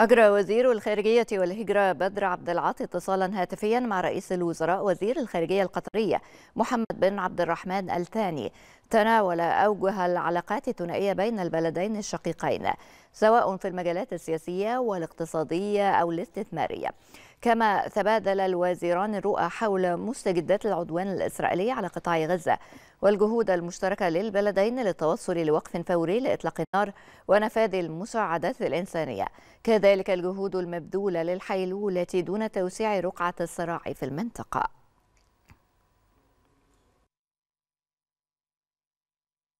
أجرى وزير الخارجية والهجرة بدر عبد العاطي اتصالا هاتفيا مع رئيس الوزراء وزير الخارجية القطرية محمد بن عبد الرحمن الثاني تناول أوجه العلاقات الثنائية بين البلدين الشقيقين سواء في المجالات السياسية والاقتصادية أو الاستثمارية كما تبادل الوزيران الرؤى حول مستجدات العدوان الإسرائيلي على قطاع غزة والجهود المشتركة للبلدين للتوصل لوقف فوري لإطلاق النار ونفاذ المساعدات الإنسانية كذلك الجهود المبذولة للحيلولة دون توسيع رقعة الصراع في المنطقة